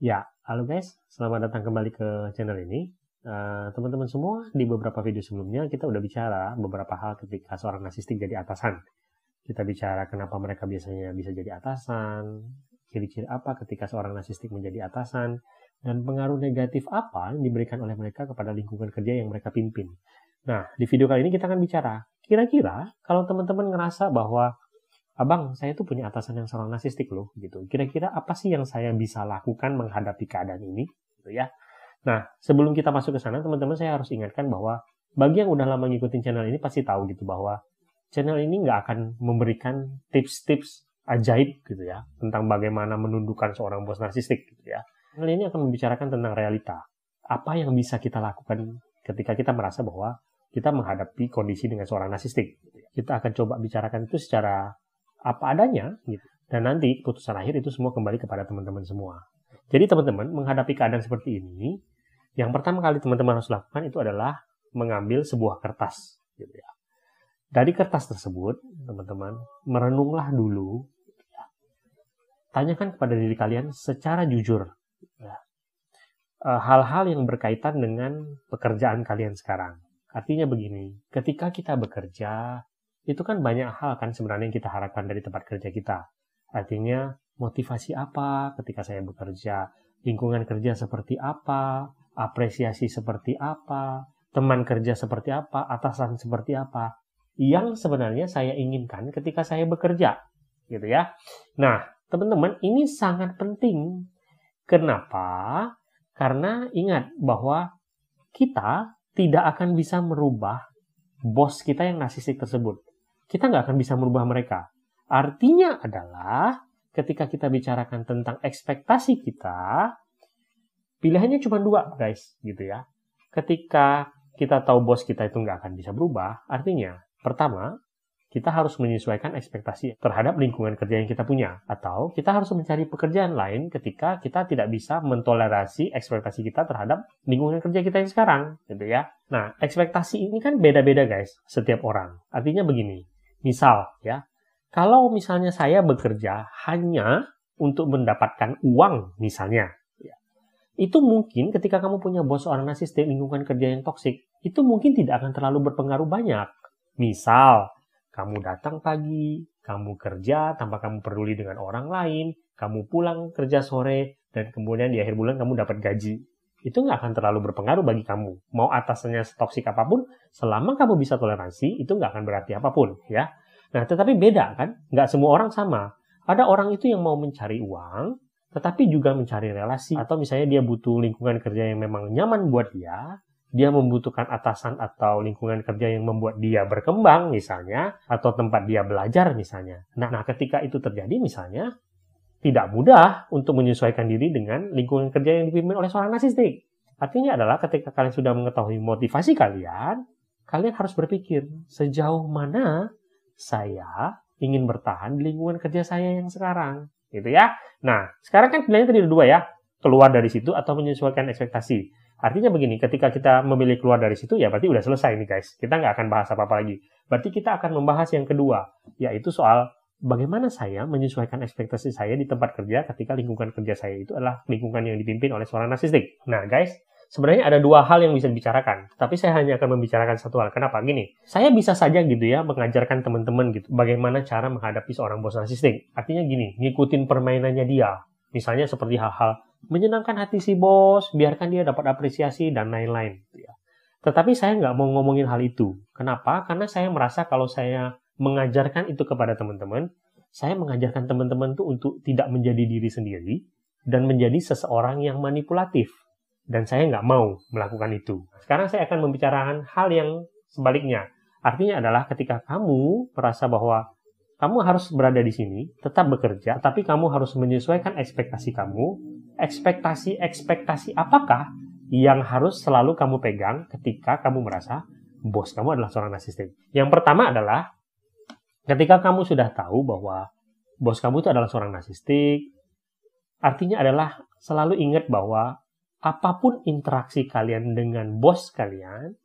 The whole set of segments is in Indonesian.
Ya, halo guys, selamat datang kembali ke channel ini. Eh, teman-teman uh, semua, di beberapa video sebelumnya kita udah bicara beberapa hal ketika seorang narsistik jadi atasan. Kita bicara kenapa mereka biasanya bisa jadi atasan, ciri-ciri apa ketika seorang narsistik menjadi atasan, dan pengaruh negatif apa yang diberikan oleh mereka kepada lingkungan kerja yang mereka pimpin. Nah, di video kali ini kita akan bicara, kira-kira kalau teman-teman ngerasa bahwa abang saya tuh punya atasan yang seorang narsistik loh gitu kira-kira apa sih yang saya bisa lakukan menghadapi keadaan ini gitu ya nah sebelum kita masuk ke sana teman-teman saya harus ingatkan bahwa bagi yang udah lama ngikutin channel ini pasti tahu gitu bahwa channel ini nggak akan memberikan tips-tips ajaib gitu ya tentang bagaimana menundukkan seorang bos narsistik gitu ya channel ini akan membicarakan tentang realita apa yang bisa kita lakukan ketika kita merasa bahwa kita menghadapi kondisi dengan seorang narsistik. Gitu ya. Kita akan coba bicarakan itu secara apa adanya gitu. Dan nanti keputusan akhir itu semua kembali kepada teman-teman semua. Jadi teman-teman menghadapi keadaan seperti ini, yang pertama kali teman-teman harus lakukan itu adalah mengambil sebuah kertas gitu ya. Dari kertas tersebut, teman-teman, merenunglah dulu. Gitu ya. Tanyakan kepada diri kalian secara jujur gitu ya. E, hal-hal yang berkaitan dengan pekerjaan kalian sekarang. Artinya begini, ketika kita bekerja, itu kan banyak hal kan sebenarnya yang kita harapkan dari tempat kerja kita. Artinya motivasi apa ketika saya bekerja, lingkungan kerja seperti apa, apresiasi seperti apa, teman kerja seperti apa, atasan seperti apa. Yang sebenarnya saya inginkan ketika saya bekerja, gitu ya. Nah, teman-teman, ini sangat penting. Kenapa? Karena ingat bahwa kita tidak akan bisa merubah bos kita yang narsistik tersebut kita nggak akan bisa merubah mereka. Artinya adalah ketika kita bicarakan tentang ekspektasi kita, pilihannya cuma dua, guys, gitu ya. Ketika kita tahu bos kita itu nggak akan bisa berubah, artinya pertama kita harus menyesuaikan ekspektasi terhadap lingkungan kerja yang kita punya, atau kita harus mencari pekerjaan lain ketika kita tidak bisa mentoleransi ekspektasi kita terhadap lingkungan kerja kita yang sekarang, gitu ya. Nah, ekspektasi ini kan beda-beda, guys, setiap orang. Artinya begini, Misal ya, kalau misalnya saya bekerja hanya untuk mendapatkan uang misalnya, ya, itu mungkin ketika kamu punya bos orang asisten lingkungan kerja yang toksik, itu mungkin tidak akan terlalu berpengaruh banyak. Misal, kamu datang pagi, kamu kerja tanpa kamu peduli dengan orang lain, kamu pulang kerja sore, dan kemudian di akhir bulan kamu dapat gaji itu nggak akan terlalu berpengaruh bagi kamu. Mau atasannya toksik apapun, selama kamu bisa toleransi, itu nggak akan berarti apapun, ya. Nah, tetapi beda kan? Nggak semua orang sama. Ada orang itu yang mau mencari uang, tetapi juga mencari relasi. Atau misalnya dia butuh lingkungan kerja yang memang nyaman buat dia, dia membutuhkan atasan atau lingkungan kerja yang membuat dia berkembang misalnya, atau tempat dia belajar misalnya. Nah, nah ketika itu terjadi misalnya, tidak mudah untuk menyesuaikan diri dengan lingkungan kerja yang dipimpin oleh seorang narsistik. Artinya adalah ketika kalian sudah mengetahui motivasi kalian, kalian harus berpikir sejauh mana saya ingin bertahan di lingkungan kerja saya yang sekarang, gitu ya. Nah, sekarang kan pilihannya tadi ada dua ya, keluar dari situ atau menyesuaikan ekspektasi. Artinya begini, ketika kita memilih keluar dari situ, ya berarti udah selesai nih guys. Kita nggak akan bahas apa-apa lagi. Berarti kita akan membahas yang kedua, yaitu soal bagaimana saya menyesuaikan ekspektasi saya di tempat kerja ketika lingkungan kerja saya itu adalah lingkungan yang dipimpin oleh seorang narsistik. Nah, guys, sebenarnya ada dua hal yang bisa dibicarakan, tapi saya hanya akan membicarakan satu hal. Kenapa? Gini, saya bisa saja gitu ya mengajarkan teman-teman gitu bagaimana cara menghadapi seorang bos narsistik. Artinya gini, ngikutin permainannya dia. Misalnya seperti hal-hal menyenangkan hati si bos, biarkan dia dapat apresiasi dan lain-lain. Gitu ya. Tetapi saya nggak mau ngomongin hal itu. Kenapa? Karena saya merasa kalau saya mengajarkan itu kepada teman-teman, saya mengajarkan teman-teman itu untuk tidak menjadi diri sendiri dan menjadi seseorang yang manipulatif. Dan saya nggak mau melakukan itu. Sekarang saya akan membicarakan hal yang sebaliknya. Artinya adalah ketika kamu merasa bahwa kamu harus berada di sini, tetap bekerja, tapi kamu harus menyesuaikan ekspektasi kamu. Ekspektasi-ekspektasi apakah yang harus selalu kamu pegang ketika kamu merasa bos kamu adalah seorang asisten? Yang pertama adalah Ketika kamu sudah tahu bahwa bos kamu itu adalah seorang narsistik, artinya adalah selalu ingat bahwa apapun interaksi kalian dengan bos kalian,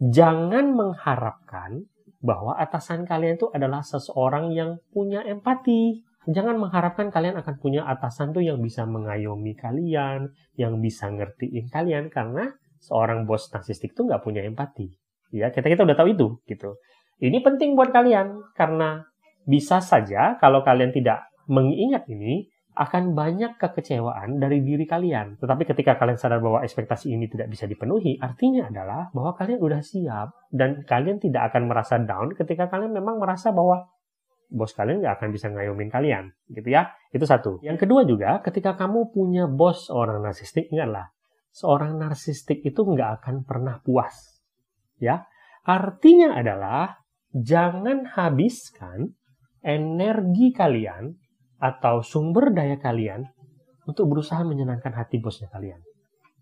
jangan mengharapkan bahwa atasan kalian itu adalah seseorang yang punya empati. Jangan mengharapkan kalian akan punya atasan tuh yang bisa mengayomi kalian, yang bisa ngertiin kalian, karena seorang bos narsistik tuh nggak punya empati. Ya, kita kita udah tahu itu gitu. Ini penting buat kalian karena bisa saja kalau kalian tidak mengingat ini akan banyak kekecewaan dari diri kalian. Tetapi ketika kalian sadar bahwa ekspektasi ini tidak bisa dipenuhi, artinya adalah bahwa kalian sudah siap dan kalian tidak akan merasa down ketika kalian memang merasa bahwa bos kalian nggak akan bisa ngayomin kalian, gitu ya. Itu satu. Yang kedua juga, ketika kamu punya bos orang narsistik, ingatlah, seorang narsistik itu nggak akan pernah puas, ya. Artinya adalah jangan habiskan energi kalian atau sumber daya kalian untuk berusaha menyenangkan hati bosnya kalian.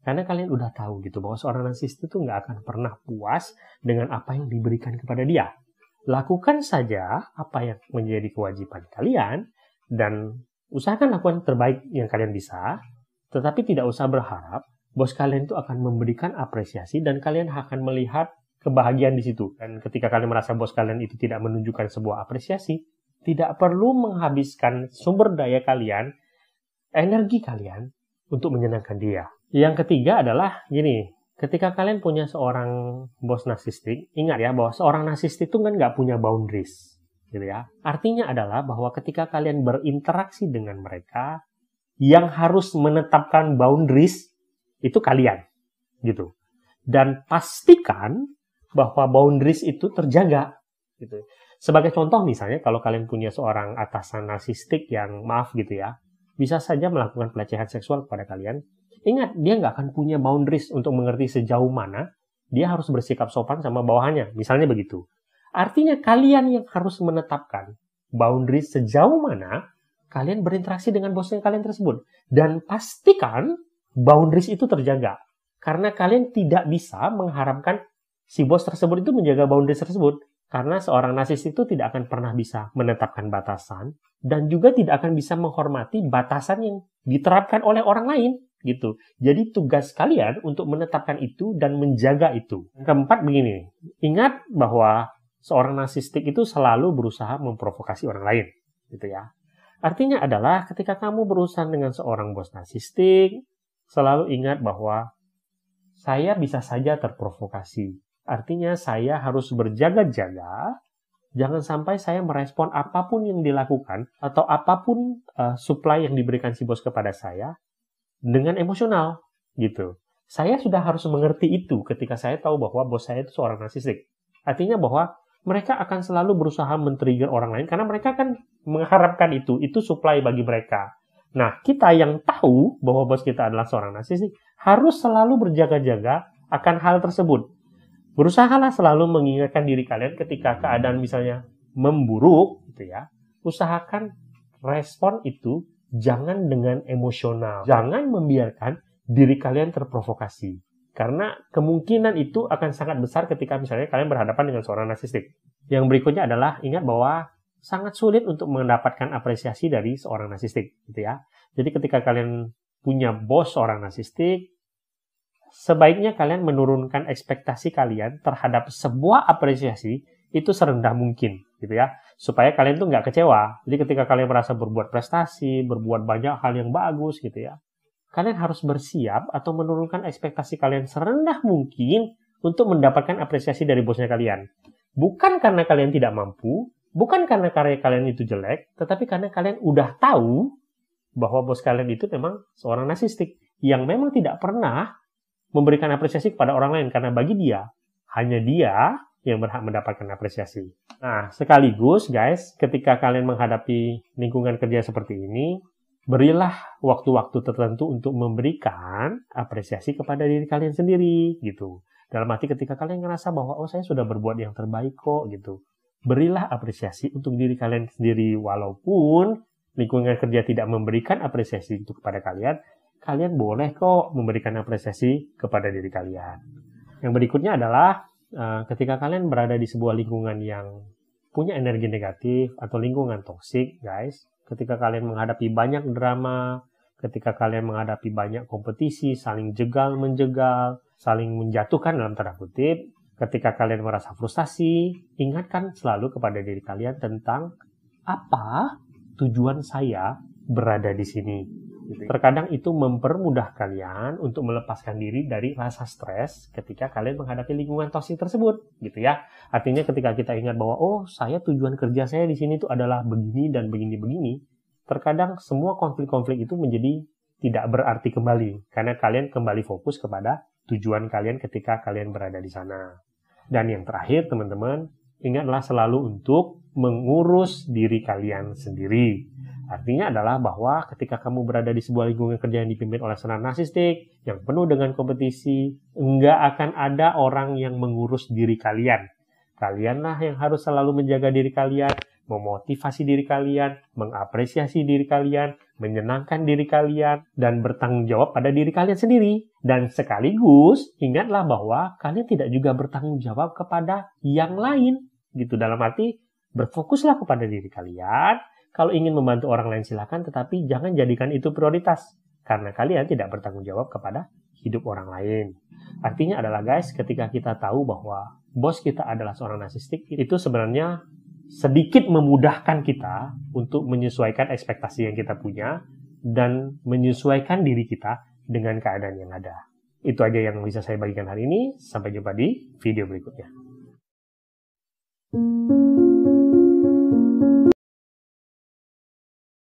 Karena kalian udah tahu gitu bahwa seorang narsis itu nggak akan pernah puas dengan apa yang diberikan kepada dia. Lakukan saja apa yang menjadi kewajiban kalian dan usahakan lakukan terbaik yang kalian bisa, tetapi tidak usah berharap bos kalian itu akan memberikan apresiasi dan kalian akan melihat kebahagiaan di situ. Dan ketika kalian merasa bos kalian itu tidak menunjukkan sebuah apresiasi, tidak perlu menghabiskan sumber daya kalian, energi kalian untuk menyenangkan dia. Yang ketiga adalah gini, ketika kalian punya seorang bos narsistik, ingat ya bahwa seorang narsistik itu kan nggak punya boundaries. Gitu ya. Artinya adalah bahwa ketika kalian berinteraksi dengan mereka, yang harus menetapkan boundaries itu kalian. Gitu. Dan pastikan bahwa boundaries itu terjaga gitu. Sebagai contoh misalnya kalau kalian punya seorang atasan narsistik yang maaf gitu ya, bisa saja melakukan pelecehan seksual kepada kalian. Ingat, dia nggak akan punya boundaries untuk mengerti sejauh mana dia harus bersikap sopan sama bawahannya. Misalnya begitu. Artinya kalian yang harus menetapkan boundaries sejauh mana kalian berinteraksi dengan bosnya kalian tersebut. Dan pastikan boundaries itu terjaga. Karena kalian tidak bisa mengharapkan si bos tersebut itu menjaga boundaries tersebut karena seorang narsis itu tidak akan pernah bisa menetapkan batasan dan juga tidak akan bisa menghormati batasan yang diterapkan oleh orang lain gitu. Jadi tugas kalian untuk menetapkan itu dan menjaga itu. Keempat begini, ingat bahwa seorang narsistik itu selalu berusaha memprovokasi orang lain, gitu ya. Artinya adalah ketika kamu berurusan dengan seorang bos narsistik, selalu ingat bahwa saya bisa saja terprovokasi. Artinya saya harus berjaga-jaga, jangan sampai saya merespon apapun yang dilakukan atau apapun uh, supply yang diberikan si bos kepada saya dengan emosional gitu. Saya sudah harus mengerti itu ketika saya tahu bahwa bos saya itu seorang narsistik. Artinya bahwa mereka akan selalu berusaha men-trigger orang lain karena mereka kan mengharapkan itu, itu supply bagi mereka. Nah, kita yang tahu bahwa bos kita adalah seorang narsistik harus selalu berjaga-jaga akan hal tersebut Berusahalah selalu mengingatkan diri kalian ketika keadaan misalnya memburuk, gitu ya. Usahakan respon itu jangan dengan emosional. Jangan membiarkan diri kalian terprovokasi. Karena kemungkinan itu akan sangat besar ketika misalnya kalian berhadapan dengan seorang narsistik. Yang berikutnya adalah ingat bahwa sangat sulit untuk mendapatkan apresiasi dari seorang narsistik, gitu ya. Jadi ketika kalian punya bos seorang narsistik, sebaiknya kalian menurunkan ekspektasi kalian terhadap sebuah apresiasi itu serendah mungkin gitu ya supaya kalian tuh nggak kecewa jadi ketika kalian merasa berbuat prestasi berbuat banyak hal yang bagus gitu ya kalian harus bersiap atau menurunkan ekspektasi kalian serendah mungkin untuk mendapatkan apresiasi dari bosnya kalian bukan karena kalian tidak mampu bukan karena karya kalian itu jelek tetapi karena kalian udah tahu bahwa bos kalian itu memang seorang nasistik yang memang tidak pernah memberikan apresiasi kepada orang lain karena bagi dia hanya dia yang berhak mendapatkan apresiasi. Nah, sekaligus guys, ketika kalian menghadapi lingkungan kerja seperti ini, berilah waktu-waktu tertentu untuk memberikan apresiasi kepada diri kalian sendiri gitu. Dalam arti ketika kalian ngerasa bahwa oh saya sudah berbuat yang terbaik kok gitu. Berilah apresiasi untuk diri kalian sendiri walaupun lingkungan kerja tidak memberikan apresiasi itu kepada kalian, kalian boleh kok memberikan apresiasi kepada diri kalian. Yang berikutnya adalah eh, ketika kalian berada di sebuah lingkungan yang punya energi negatif atau lingkungan toksik, guys, ketika kalian menghadapi banyak drama, ketika kalian menghadapi banyak kompetisi, saling jegal menjegal, saling menjatuhkan dalam tanda kutip, ketika kalian merasa frustasi, ingatkan selalu kepada diri kalian tentang apa tujuan saya berada di sini gitu. Ya. Terkadang itu mempermudah kalian untuk melepaskan diri dari rasa stres ketika kalian menghadapi lingkungan toksik tersebut, gitu ya. Artinya ketika kita ingat bahwa oh, saya tujuan kerja saya di sini itu adalah begini dan begini-begini, terkadang semua konflik-konflik itu menjadi tidak berarti kembali karena kalian kembali fokus kepada tujuan kalian ketika kalian berada di sana. Dan yang terakhir, teman-teman, ingatlah selalu untuk mengurus diri kalian sendiri Artinya adalah bahwa ketika kamu berada di sebuah lingkungan kerja yang dipimpin oleh senar narsistik, yang penuh dengan kompetisi, enggak akan ada orang yang mengurus diri kalian. Kalianlah yang harus selalu menjaga diri kalian, memotivasi diri kalian, mengapresiasi diri kalian, menyenangkan diri kalian, dan bertanggung jawab pada diri kalian sendiri. Dan sekaligus, ingatlah bahwa kalian tidak juga bertanggung jawab kepada yang lain. Gitu dalam arti, berfokuslah kepada diri kalian, kalau ingin membantu orang lain silakan, tetapi jangan jadikan itu prioritas karena kalian tidak bertanggung jawab kepada hidup orang lain. Artinya adalah guys, ketika kita tahu bahwa bos kita adalah seorang narsistik, itu sebenarnya sedikit memudahkan kita untuk menyesuaikan ekspektasi yang kita punya dan menyesuaikan diri kita dengan keadaan yang ada. Itu aja yang bisa saya bagikan hari ini. Sampai jumpa di video berikutnya.